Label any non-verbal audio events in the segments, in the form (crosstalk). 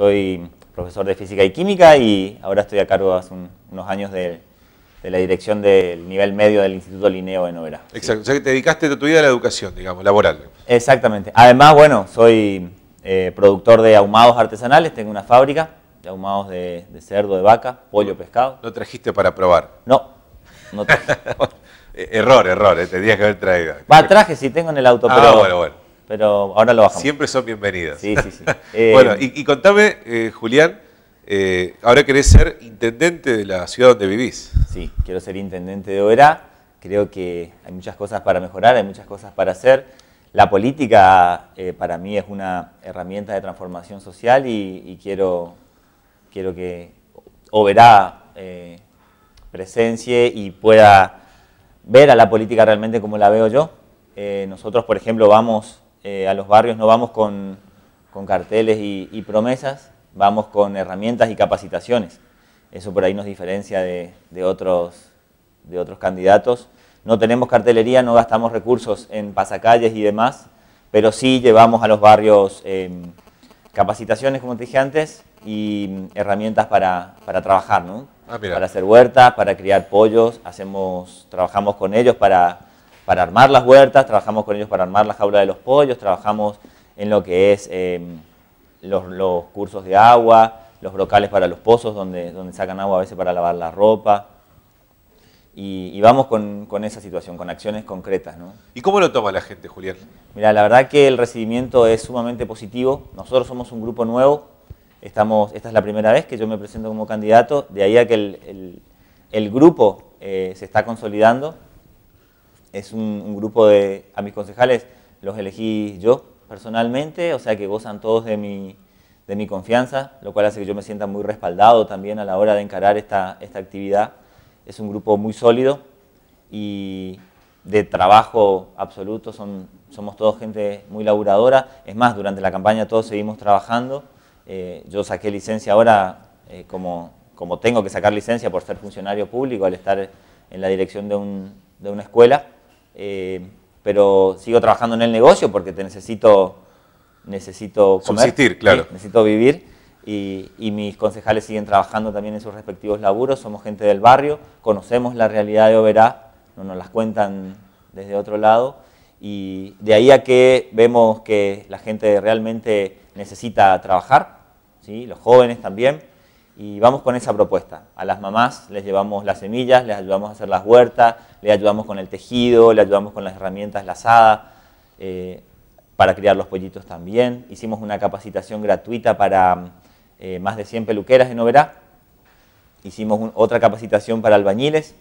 Soy profesor de física y química y ahora estoy a cargo hace unos años de, la dirección del nivel medio del Instituto Lineo de Novera. Exacto, o sea que te dedicaste toda tu vida a la educación, digamos, laboral. Exactamente. Además, bueno, soy eh, productor de ahumados artesanales, tengo una fábrica de ahumados de, cerdo, de vaca, pollo, pescado. ¿Lo trajiste para probar? No, no traje. (laughs) error, error, eh, tendrías que haber traído. Va, traje, Si tengo en el auto, ah, bueno, bueno pero ahora lo bajamos. Siempre son bienvenidas. Sí, sí, sí. (laughs) Eh, bueno, y, contame, eh, Julián, eh, ahora querés ser intendente de la ciudad donde vivís. Sí, quiero ser intendente de Oberá. Creo que hay muchas cosas para mejorar, hay muchas cosas para hacer. La política para mí es una herramienta de transformación social y, quiero, quiero que Oberá presencie y pueda ver a la política realmente como la veo yo. nosotros, por ejemplo, vamos eh, a los barrios no vamos con, carteles y, promesas, vamos con herramientas y capacitaciones. Eso por ahí nos diferencia de, de, otros, de otros candidatos. No tenemos cartelería, no gastamos recursos en pasacalles y demás, pero sí llevamos a los barrios em, capacitaciones, como te dije antes, y mm, herramientas para, trabajar, ¿no? Ah, para hacer huertas, para criar pollos, hacemos, trabajamos con ellos para para armar las huertas, trabajamos con ellos para armar la jaula de los pollos, trabajamos en lo que es em, los, cursos de agua, los brocales para los pozos, donde, donde sacan agua a veces para lavar la ropa. Y, vamos con, esa situación, con acciones concretas. ¿Y cómo lo toma la gente, Julián? Mira, la verdad que el recibimiento es sumamente positivo. Nosotros somos un grupo nuevo. Estamos, esta es la primera vez que yo me presento como candidato. De ahí a que el, grupo eh, se está consolidando es un, grupo de, a mis concejales los elegí yo personalmente, o sea que gozan todos de mi, de mi confianza, lo cual hace que yo me sienta muy respaldado también a la hora de encarar esta, esta actividad. Es un grupo muy sólido y de trabajo absoluto, son, somos todos gente muy laburadora. Es más, durante la campaña todos seguimos trabajando. Eh, yo saqué licencia ahora eh, como, como tengo que sacar licencia por ser funcionario público al estar en la dirección de una escuela eh, pero sigo trabajando en el negocio porque te necesito, necesito comer. claro. Necesito vivir. Y, mis concejales siguen trabajando también en sus respectivos laburos. Somos gente del barrio, conocemos la realidad de Oberá, no nos las cuentan desde otro lado. Y de ahí a que vemos que la gente realmente necesita trabajar, ¿sí? los jóvenes también, y vamos con esa propuesta. A las mamás les llevamos las semillas, les ayudamos a hacer las huertas, le ayudamos con el tejido, le ayudamos con las herramientas lazadas eh, para criar los pollitos también. Hicimos una capacitación gratuita para eh, más de 100 peluqueras en Oberá. Hicimos otra capacitación para albañiles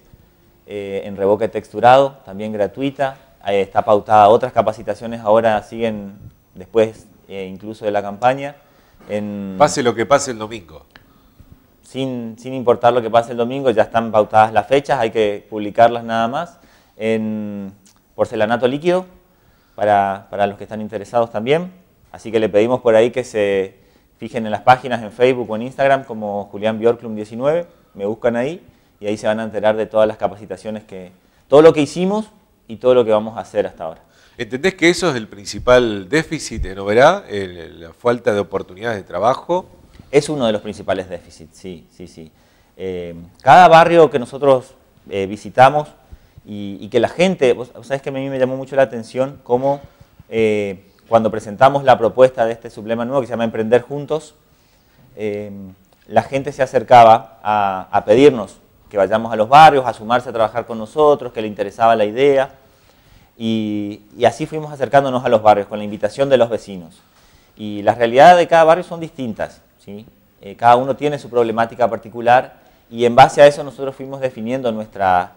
eh, en reboque texturado, también gratuita. está pautada otras capacitaciones, ahora siguen después incluso de la campaña. Pase lo que pase el domingo sin, sin, importar lo que pase el domingo, ya están pautadas las fechas, hay que publicarlas nada más en porcelanato líquido para, los que están interesados también. Así que le pedimos por ahí que se fijen en las páginas en Facebook o en Instagram como Julián Bjorklum 19, me buscan ahí y ahí se van a enterar de todas las capacitaciones que, todo lo que hicimos y todo lo que vamos a hacer hasta ahora. ¿Entendés que eso es el principal déficit en Oberá, la falta de oportunidades de trabajo es uno de los principales déficits, sí, sí, sí. Eh, cada barrio que nosotros eh, visitamos y, que la gente, sabes que a mí me llamó mucho la atención cómo eh, cuando presentamos la propuesta de este sublema nuevo que se llama Emprender Juntos, la gente se acercaba a, pedirnos que vayamos a los barrios, a sumarse a trabajar con nosotros, que le interesaba la idea. y, así fuimos acercándonos a los barrios con la invitación de los vecinos. Y las realidades de cada barrio son distintas. ¿sí? Eh, cada uno tiene su problemática particular y en base a eso nosotros fuimos definiendo nuestra,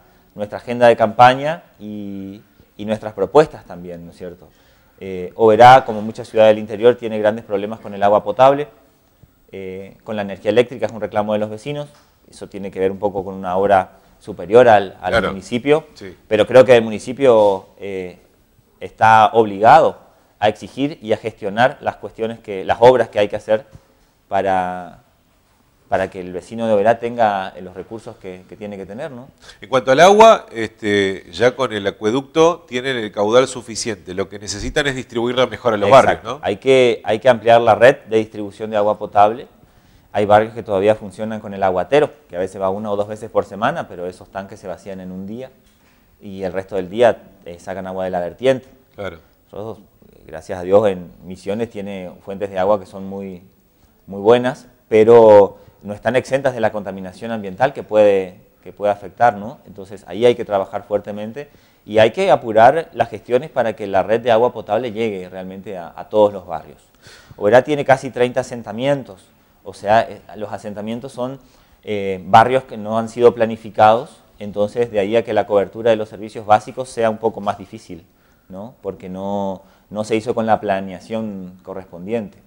agenda de campaña y, nuestras propuestas también, ¿no es cierto? Eh, Oberá, como muchas ciudades del interior, tiene grandes problemas con el agua potable, eh, con la energía eléctrica, es un reclamo de los vecinos, eso tiene que ver un poco con una obra superior al, municipio, pero creo que el municipio está obligado a exigir y a gestionar las cuestiones que, las obras que hay que hacer para, que el vecino de Oberá tenga eh, los recursos que, tiene que tener. ¿no? En cuanto al agua, este, ya con el acueducto tienen el caudal suficiente. Lo que necesitan es distribuirla mejor a los barrios. ¿no? Hay, que, hay que ampliar la red de distribución de agua potable. Hay barrios que todavía funcionan con el aguatero, que a veces va una o dos veces por semana, pero esos tanques se vacían en un día y el resto del día eh, sacan agua de la vertiente. Claro. Eh, gracias a Dios, en Misiones tiene fuentes de agua que son muy, muy buenas, pero no están exentas de la contaminación ambiental que puede, que afectar, Entonces ahí hay que trabajar fuertemente y hay que apurar las gestiones para que la red de agua potable llegue realmente a, todos los barrios. Oberá tiene casi 30 asentamientos, o sea, eh, los asentamientos son eh, barrios que no han sido planificados, entonces de ahí a que la cobertura de los servicios básicos sea un poco más difícil, ¿no? porque no, no se hizo con la planeación correspondiente.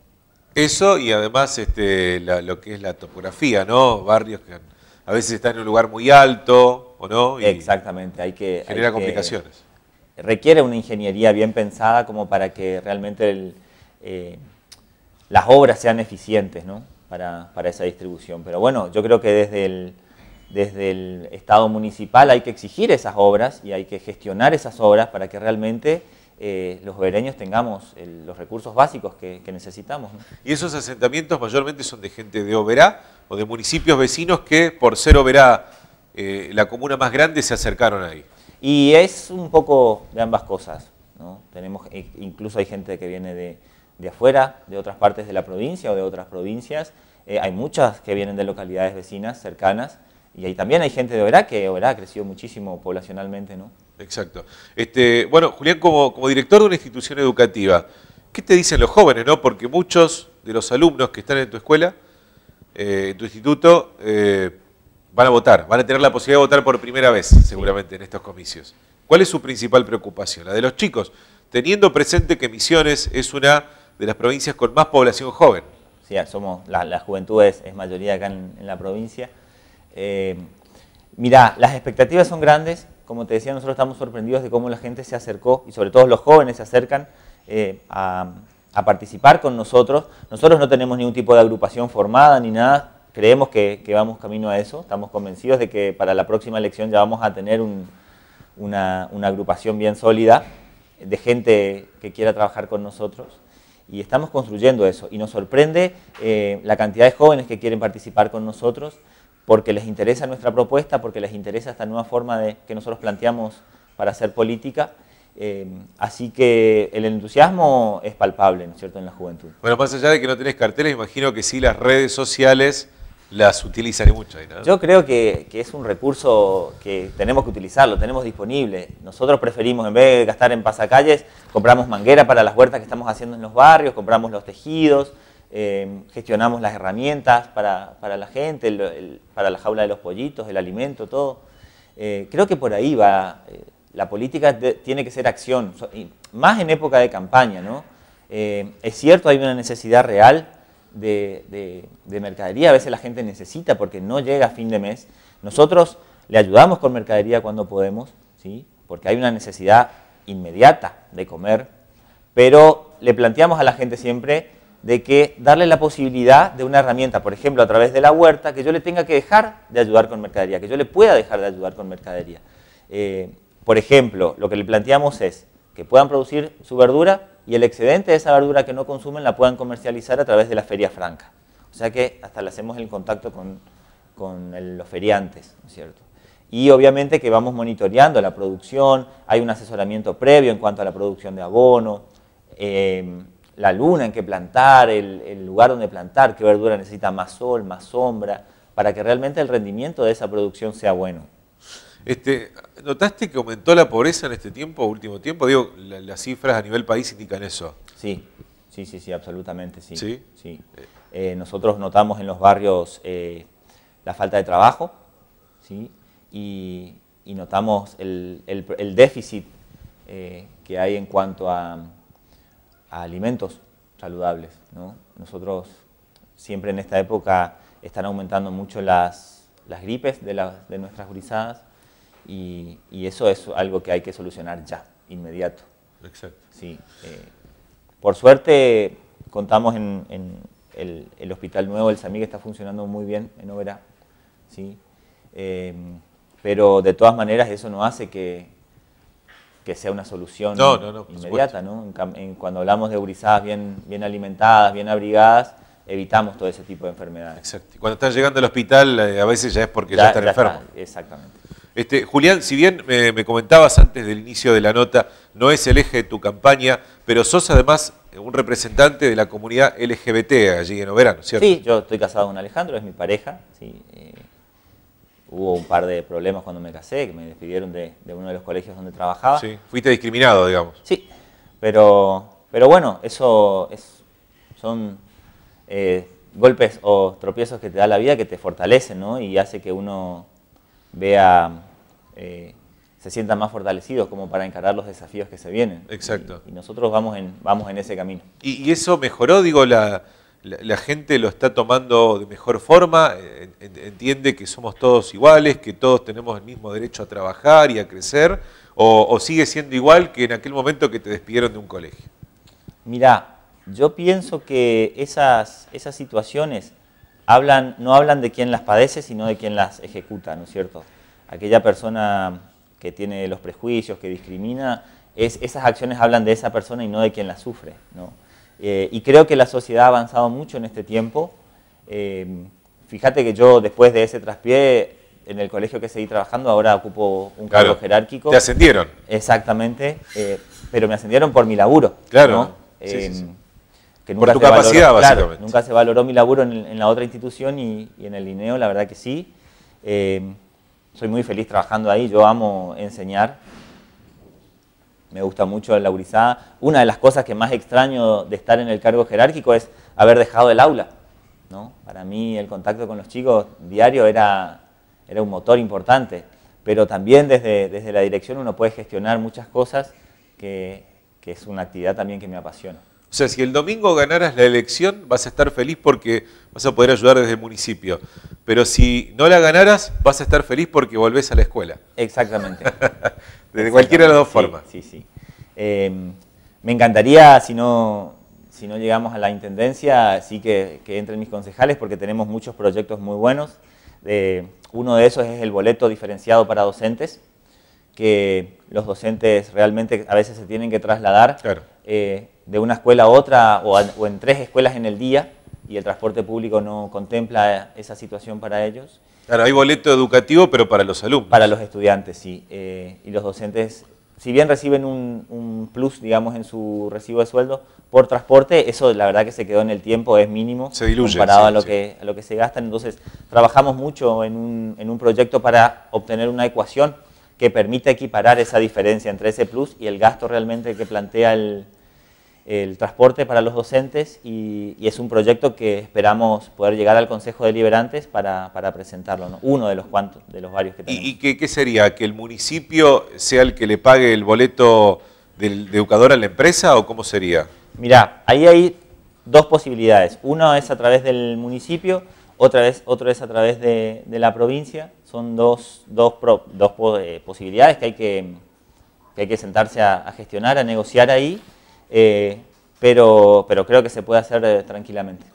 Eso y además este, lo que es la topografía, ¿no? Barrios que a veces están en un lugar muy alto, ¿o no? Y Exactamente, hay que... Genera complicaciones. requiere una ingeniería bien pensada como para que realmente eh, las obras sean eficientes, ¿no? Para, para, esa distribución. Pero bueno, yo creo que desde desde el Estado municipal hay que exigir esas obras y hay que gestionar esas obras para que realmente eh, los bereños tengamos los recursos básicos que, necesitamos. ¿Y esos asentamientos mayormente son de gente de Oberá o de municipios vecinos que, por ser Oberá eh, la comuna más grande, se acercaron ahí? Y es un poco de ambas cosas. Tenemos, e, incluso hay gente que viene de, de afuera, de otras partes de la provincia o de otras provincias. Eh, hay muchas que vienen de localidades vecinas cercanas y ahí también hay gente de Oberá, que ha crecido muchísimo poblacionalmente, ¿no? Exacto. Este, bueno, Julián, como, director de una institución educativa, ¿qué te dicen los jóvenes, no? Porque muchos de los alumnos que están en tu escuela, eh, en tu instituto, eh, van a votar, van a tener la posibilidad de votar por primera vez, seguramente, en estos comicios. ¿Cuál es su principal preocupación? La de los chicos, teniendo presente que Misiones es una de las provincias con más población joven. Sí, somos, la, juventud es, mayoría acá en la provincia. Eh, ...mira, las expectativas son grandes. Como te decía, nosotros estamos sorprendidos de cómo la gente se acercó y sobre todo los jóvenes se acercan eh, a, participar con nosotros. Nosotros no tenemos ningún tipo de agrupación formada ni nada. Creemos que, vamos camino a eso. Estamos convencidos de que para la próxima elección ya vamos a tener una, agrupación bien sólida de gente que quiera trabajar con nosotros y estamos construyendo eso. Y nos sorprende eh, la cantidad de jóvenes que quieren participar con nosotros porque les interesa nuestra propuesta, porque les interesa esta nueva forma de, que nosotros planteamos para hacer política. Eh, así que el entusiasmo es palpable, ¿no es cierto?, en la juventud. Bueno, más allá de que no tenés carteles, imagino que sí las redes sociales las utilizan mucho. Yo creo que, es un recurso que tenemos que utilizarlo, tenemos disponible. Nosotros preferimos, en vez de gastar en pasacalles, compramos manguera para las huertas que estamos haciendo en los barrios, compramos los tejidos, Em, gestionamos las herramientas para, la gente, para la jaula de los pollitos, el alimento, todo. Eh, creo que por ahí va, eh, la política tiene que ser acción, más en época de campaña, ¿no? Eh, es cierto, hay una necesidad real de, mercadería, a veces la gente necesita porque no llega a fin de mes. Nosotros le ayudamos con mercadería cuando podemos, ¿sí? porque hay una necesidad inmediata de comer, pero le planteamos a la gente siempre de que darle la posibilidad de una herramienta, por ejemplo, a través de la huerta, que yo le tenga que dejar de ayudar con mercadería, que yo le pueda dejar de ayudar con mercadería. Eh, por ejemplo, lo que le planteamos es que puedan producir su verdura y el excedente de esa verdura que no consumen la puedan comercializar a través de la feria franca. O sea que hasta le hacemos el contacto con, los feriantes, cierto? Y obviamente que vamos monitoreando la producción, hay un asesoramiento previo en cuanto a la producción de abono. Eh, la luna en que plantar, el, lugar donde plantar, qué verdura necesita más sol, más sombra, para que realmente el rendimiento de esa producción sea bueno. Este, ¿Notaste que aumentó la pobreza en este tiempo, último tiempo? Digo, las cifras a nivel país indican eso. Sí, sí, sí, sí, absolutamente sí. ¿Sí? sí. Eh, nosotros notamos en los barrios eh, la falta de trabajo ¿sí? y, notamos el, déficit eh, que hay en cuanto a alimentos saludables. Nosotros siempre en esta época están aumentando mucho las, gripes de, nuestras grisadas y, eso es algo que hay que solucionar ya, inmediato. Exacto. Eh, por suerte contamos en, el, hospital nuevo, el SAMI, que está funcionando muy bien en Overa, ¿sí? Eh, pero de todas maneras eso no hace que, que sea una solución inmediata. ¿no? cuando hablamos de urizadas bien, bien alimentadas, bien abrigadas, evitamos todo ese tipo de enfermedades. Exacto. Cuando están llegando al hospital, eh, a veces ya es porque ya, están enfermos. exactamente. Este, Julián, si bien eh, me comentabas antes del inicio de la nota, no es el eje de tu campaña, pero sos además un representante de la comunidad LGBT allí en Oberano, ¿cierto? Sí, yo estoy casado con Alejandro, es mi pareja. Sí, eh, hubo un par de problemas cuando me casé, que me despidieron de, uno de los colegios donde trabajaba. Sí, fuiste discriminado, digamos. Sí, pero, pero bueno, eso es, son eh, golpes o tropiezos que te da la vida que te fortalecen, ¿no? Y hace que uno vea, eh, se sienta más fortalecido como para encarar los desafíos que se vienen. Exacto. Y, nosotros vamos en, vamos en ese camino. y eso mejoró, digo, la la, gente lo está tomando de mejor forma, eh, entiende que somos todos iguales, que todos tenemos el mismo derecho a trabajar y a crecer, o, sigue siendo igual que en aquel momento que te despidieron de un colegio. Mirá, yo pienso que esas, esas situaciones hablan, no hablan de quien las padece, sino de quien las ejecuta, ¿no es cierto? Aquella persona que tiene los prejuicios, que discrimina, es, esas acciones hablan de esa persona y no de quien las sufre, ¿no? Eh, y creo que la sociedad ha avanzado mucho en este tiempo. Eh, fíjate que yo después de ese traspié, en el colegio que seguí trabajando, ahora ocupo un cargo jerárquico. Te ascendieron. Exactamente, eh, pero me ascendieron por mi laburo. Claro. nunca por tu capacidad, básicamente. nunca se valoró mi laburo en, la otra institución y, y, en el INEO, la verdad que sí. soy muy feliz trabajando ahí, yo amo enseñar me gusta mucho la Urizada. Una de las cosas que más extraño de estar en el cargo jerárquico es haber dejado el aula. ¿no? Para mí el contacto con los chicos diario era, un motor importante, pero también desde, la dirección uno puede gestionar muchas cosas que es una actividad también que me apasiona. O sea, si el domingo ganaras la elección, vas a estar feliz porque vas a poder ayudar desde el municipio. Pero si no la ganaras, vas a estar feliz porque volvés a la escuela. Exactamente. desde (laughs) cualquiera de las dos formas. Sí, sí. Eh, me encantaría, si no, si no llegamos a la intendencia, sí que, entren mis concejales porque tenemos muchos proyectos muy buenos. Eh, uno de esos es el boleto diferenciado para docentes, que los docentes realmente a veces se tienen que trasladar. Claro. Eh, de una escuela a otra o, en tres escuelas en el día y el transporte público no contempla esa situación para ellos. Claro, hay boleto educativo, pero para los alumnos. Para los estudiantes, sí. Eh, y los docentes, si bien reciben un, plus, digamos, en su recibo de sueldo por transporte, eso la verdad que se quedó en el tiempo, es mínimo. Se diluye. Comparado a, lo que, a lo que se gasta. Entonces, trabajamos mucho en un, en un proyecto para obtener una ecuación que permita equiparar esa diferencia entre ese plus y el gasto realmente que plantea el, el transporte para los docentes y, es un proyecto que esperamos poder llegar al Consejo deliberantes para, presentarlo, uno de los cuantos, de los varios que tenemos. ¿Y, qué, sería? ¿Que el municipio sea el que le pague el boleto del de educador a la empresa o cómo sería? Mirá, ahí hay dos posibilidades. Uno es a través del municipio, otra vez, otro es a través de, la provincia. Son dos, dos, eh, posibilidades que hay que, hay que sentarse a gestionar, a negociar ahí. Eh, pero, pero creo que se puede hacer eh, tranquilamente.